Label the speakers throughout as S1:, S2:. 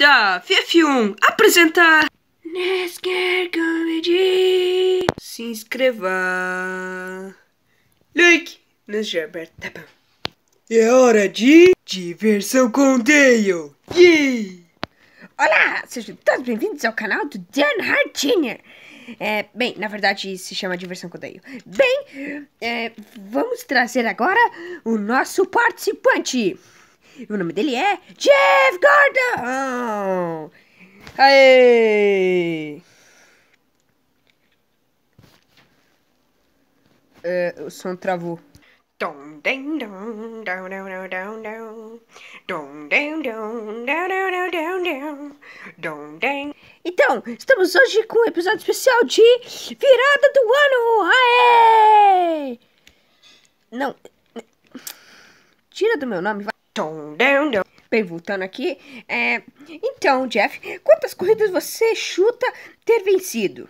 S1: da FF1 apresentar Nesquer Comedy. Se inscreva. Like no Gerbert. Tá bom. É hora de diversão com Dale. Yeah! Olá, sejam todos bem-vindos ao canal do Dan Hart Jr. É, bem, na verdade se chama Diversão com Dale. Bem, é, vamos trazer agora o nosso participante. O nome dele é Jeff Gordon! Aê! É, o som travou. Então, estamos hoje com um episódio especial de Virada do Ano! Aê! Não. Tira do meu nome, vai. Bem, voltando aqui. É... Então, Jeff, quantas corridas você chuta ter vencido?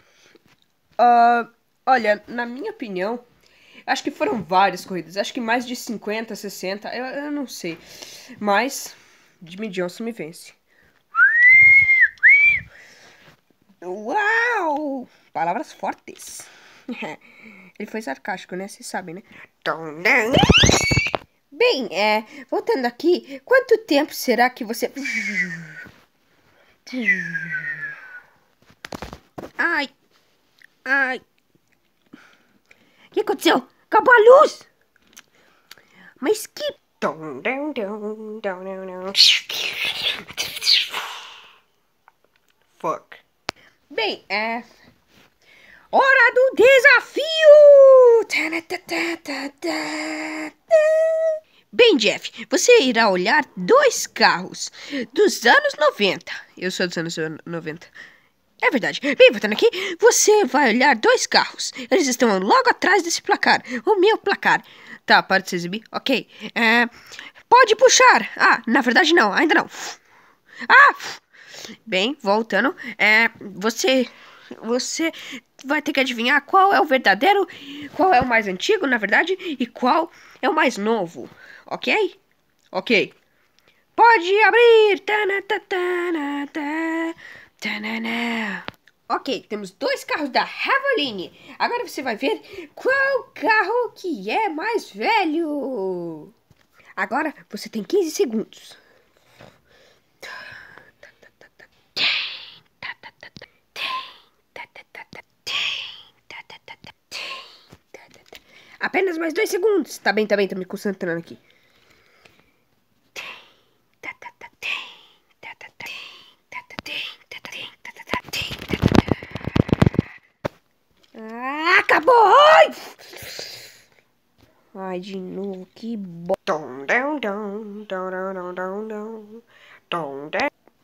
S1: Uh, olha, na minha opinião, acho que foram várias corridas. Acho que mais de 50, 60, eu, eu não sei. Mas Jimmy Johnson me vence. Uau! Palavras fortes. Ele foi sarcástico, né? Vocês sabem, né? Então, né? Bem, é, voltando aqui, quanto tempo será que você. Ai! Ai! O que aconteceu? Acabou a luz! Mas que. Fuck. Bem, é. Hora do desafio! Tá, tá, tá, Bem, Jeff, você irá olhar dois carros dos anos 90. Eu sou dos anos 90. É verdade. Bem, voltando aqui, você vai olhar dois carros. Eles estão logo atrás desse placar. O meu placar. Tá, para de se exibir. Ok. É, pode puxar. Ah, na verdade não, ainda não. Ah! Bem, voltando. É, você. Você vai ter que adivinhar qual é o verdadeiro, qual é o mais antigo, na verdade, e qual é o mais novo. Ok? Ok. Pode abrir! Ok, temos dois carros da Havoline. Agora você vai ver qual carro que é mais velho. Agora você tem 15 segundos. Apenas mais dois segundos. Tá bem, tá bem, tô tá me concentrando aqui. Ai, de novo, que Bom,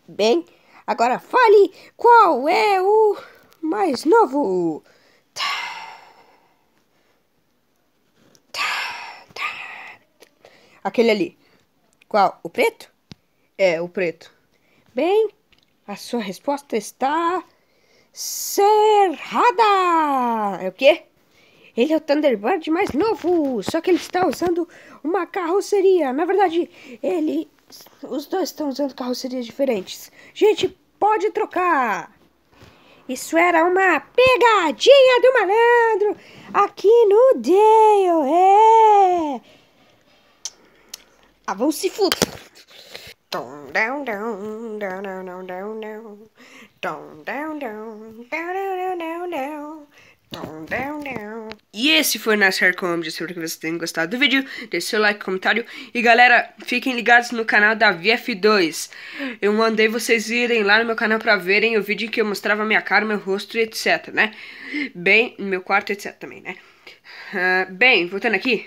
S1: Bem, agora fale qual é o mais novo. Tá. Tá, tá. Aquele ali. Qual? O preto? É, o preto. Bem, a sua resposta está cerrada. É o quê? Ele é o Thunderbird mais novo, só que ele está usando uma carroceria. Na verdade, ele. Os dois estão usando carrocerias diferentes. Gente, pode trocar! Isso era uma pegadinha do malandro aqui no Dale, é! Ah, vão se fuder! down, down, down, down, down, down, down, down, down. E esse foi o Nascar Comedy. Espero que vocês tenham gostado do vídeo. Deixe seu like, comentário. E galera, fiquem ligados no canal da VF2. Eu mandei vocês irem lá no meu canal pra verem o vídeo em que eu mostrava minha cara, meu rosto e etc, né? Bem, meu quarto, etc também, né? Uh, bem, voltando aqui.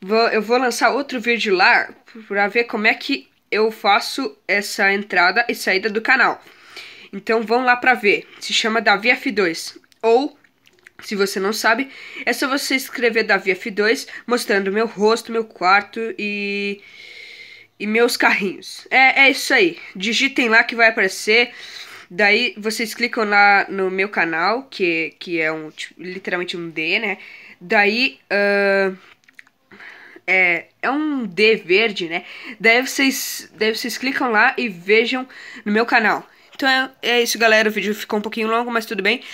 S1: Vou, eu vou lançar outro vídeo lá pra ver como é que eu faço essa entrada e saída do canal. Então vão lá pra ver. Se chama da VF2. Ou se você não sabe, é só você escrever Davi F2 mostrando meu rosto, meu quarto e. e meus carrinhos. É, é isso aí. Digitem lá que vai aparecer. Daí vocês clicam lá no meu canal, que, que é um tipo, literalmente um D, né? Daí. Uh, é, é um D verde, né? Daí vocês, daí vocês clicam lá e vejam no meu canal. Então é, é isso, galera. O vídeo ficou um pouquinho longo, mas tudo bem.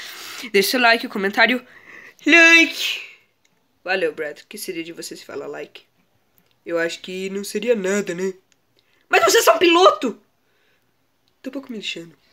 S1: Deixe seu like, o comentário. Like! Valeu, Brad. Que seria de você se falar like? Eu acho que não seria nada, né? Mas você só um piloto! Tô um pouco me lixando.